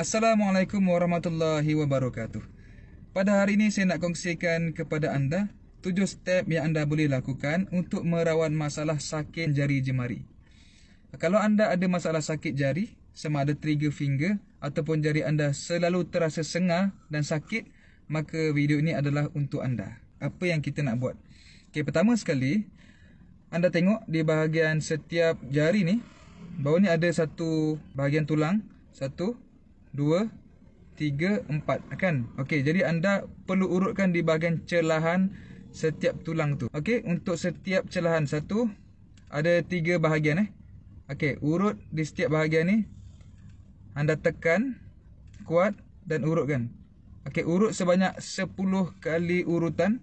Assalamualaikum warahmatullahi wabarakatuh. Pada hari ini saya nak kongsikan kepada anda 7 step yang anda boleh lakukan untuk merawat masalah sakit jari jemari. Kalau anda ada masalah sakit jari, sama ada trigger finger ataupun jari anda selalu terasa sengah dan sakit, maka video ini adalah untuk anda. Apa yang kita nak buat? Okay, pertama sekali anda tengok di bahagian setiap jari ni, bawah ni ada satu bahagian tulang, satu dua, tiga, empat kan? Okey, jadi anda perlu urutkan di bahagian celahan setiap tulang tu. Okey, untuk setiap celahan satu ada tiga bahagian eh. Okey, urut di setiap bahagian ni. Anda tekan kuat dan urutkan. Okey, urut sebanyak sepuluh kali urutan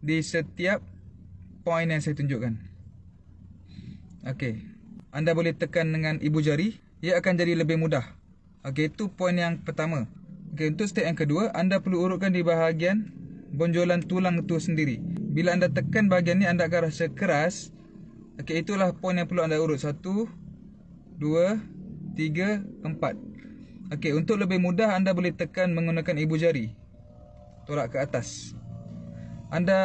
di setiap poin yang saya tunjukkan. Okey. Anda boleh tekan dengan ibu jari, ia akan jadi lebih mudah. Okey, itu poin yang pertama. Okey, untuk step yang kedua, anda perlu urutkan di bahagian bonjolan tulang itu sendiri. Bila anda tekan bahagian ini, anda akan rasa keras. Okey, itulah poin yang perlu anda urut. Satu, dua, tiga, empat. Okey, untuk lebih mudah, anda boleh tekan menggunakan ibu jari. Tolak ke atas. Anda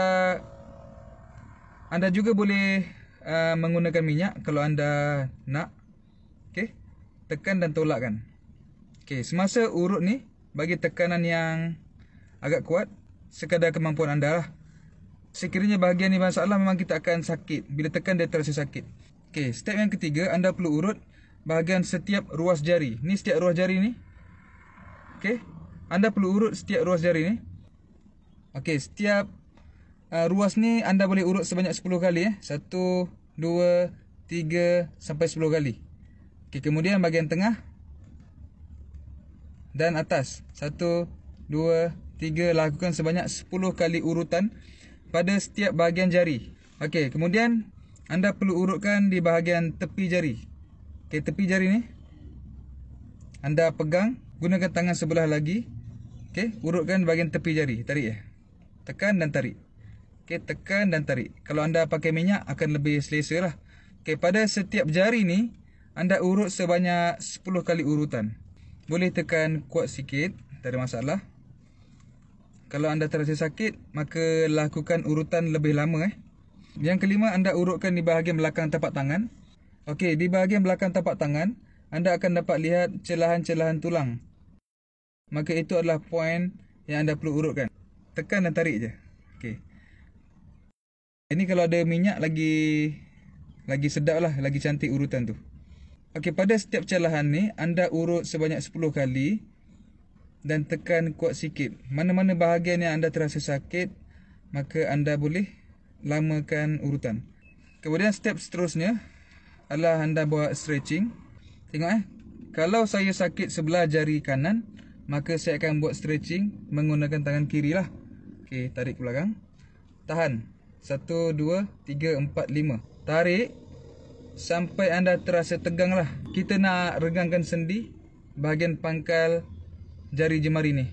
anda juga boleh uh, menggunakan minyak kalau anda nak. Okey, tekan dan tolakkan. Okey, semasa urut ni bagi tekanan yang agak kuat sekadar kemampuan anda lah. Sekiranya bahagian ni masalah memang kita akan sakit bila tekan dia terasa sakit. Okey, step yang ketiga anda perlu urut bahagian setiap ruas jari. Ni setiap ruas jari ni. Okey. Anda perlu urut setiap ruas jari ni. Okey, setiap uh, ruas ni anda boleh urut sebanyak 10 kali eh. 1 2 3 sampai 10 kali. Okey, kemudian bahagian tengah dan atas. satu dua tiga lakukan sebanyak sepuluh kali urutan pada setiap bahagian jari. Okey, kemudian anda perlu urutkan di bahagian tepi jari. Okey, tepi jari ni anda pegang gunakan tangan sebelah lagi. Okey, urutkan bahagian tepi jari. Tarik ya. Tekan dan tarik. Okey, tekan dan tarik. Kalau anda pakai minyak akan lebih selesa lah. Okey, pada setiap jari ni anda urut sebanyak 10 kali urutan boleh tekan kuat sikit tak ada masalah kalau anda terasa sakit maka lakukan urutan lebih lama eh yang kelima anda urutkan di bahagian belakang tapak tangan okey di bahagian belakang tapak tangan anda akan dapat lihat celahan-celahan tulang maka itu adalah point yang anda perlu urutkan tekan dan tarik je okey ini kalau ada minyak lagi lagi sedap lah, lagi cantik urutan tu Okey, pada setiap celahan ni, anda urut sebanyak 10 kali dan tekan kuat sikit. Mana-mana bahagian yang anda terasa sakit, maka anda boleh lamakan urutan. Kemudian step seterusnya adalah anda buat stretching. Tengok eh. Kalau saya sakit sebelah jari kanan, maka saya akan buat stretching menggunakan tangan kiri lah. Okey, tarik ke belakang. Tahan. satu dua tiga empat lima Tarik sampai anda terasa teganglah. Kita nak regangkan sendi bahagian pangkal jari jemari ni.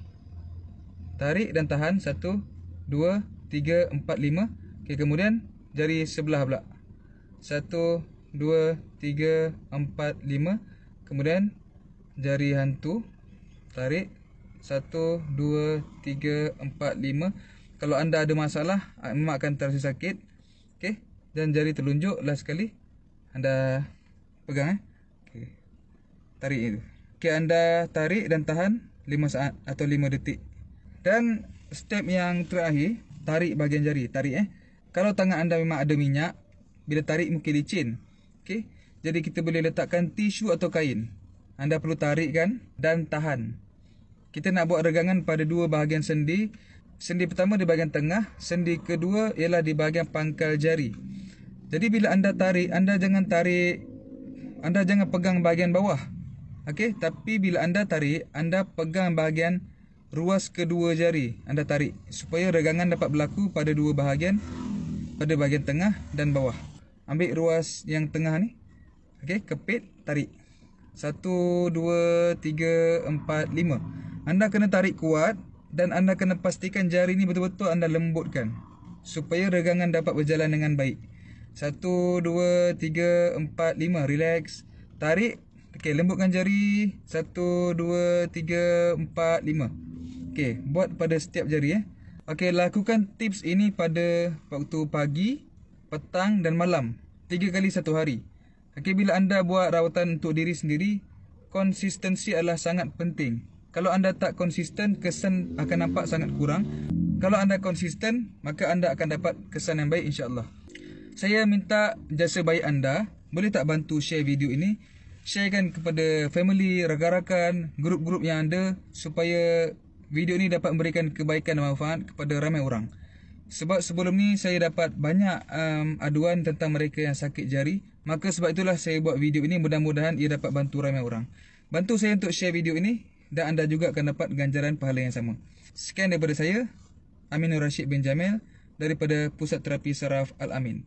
Tarik dan tahan. Satu, dua, tiga, empat, lima. Okay, kemudian jari sebelah pula. Satu, dua, tiga, empat, lima. Kemudian jari hantu. Tarik. Satu, dua, tiga, empat, lima. Kalau anda ada masalah, ah, memang akan terasa sakit. Okay. Dan jari telunjuk last sekali anda pegang eh. Okay. Tarik itu. Okay anda tarik dan tahan 5 saat atau 5 detik. Dan step yang terakhir, tarik bahagian jari, tarik eh. Kalau tangan anda memang ada minyak, bila tarik mungkin licin. Okay. Jadi kita boleh letakkan tisu atau kain. Anda perlu tarik kan dan tahan. Kita nak buat regangan pada dua bahagian sendi. Sendi pertama di bahagian tengah, sendi kedua ialah di bahagian pangkal jari. Jadi bila anda tarik, anda jangan tarik anda jangan pegang bahagian bawah. Okey, tapi bila anda tarik, anda pegang bahagian ruas kedua jari. Anda tarik supaya regangan dapat berlaku pada dua bahagian pada bahagian tengah dan bawah. Ambil ruas yang tengah ni. Okey, kepit, tarik. satu dua tiga empat lima. Anda kena tarik kuat dan anda kena pastikan jari ni betul-betul anda lembutkan supaya regangan dapat berjalan dengan baik. Satu, dua, tiga, empat, lima. Relax. Tarik. Okey, lembutkan jari. Satu, dua, tiga, empat, lima. Okey, buat pada setiap jari eh. Okey, lakukan tips ini pada waktu pagi, petang dan malam. Tiga kali satu hari. Okey, bila anda buat rawatan untuk diri sendiri, konsistensi adalah sangat penting. Kalau anda tak konsisten, kesan akan nampak sangat kurang. Kalau anda konsisten, maka anda akan dapat kesan yang baik insyaAllah saya minta jasa baik anda boleh tak bantu share video ini sharekan kepada family rakan-rakan grup-grup yang anda supaya video ini dapat memberikan kebaikan dan manfaat kepada ramai orang sebab sebelum ni saya dapat banyak um, aduan tentang mereka yang sakit jari maka sebab itulah saya buat video ini mudah-mudahan ia dapat bantu ramai orang bantu saya untuk share video ini dan anda juga akan dapat ganjaran pahala yang sama sekian daripada saya Aminur Rashid bin Jamil daripada Pusat Terapi Saraf Al-Amin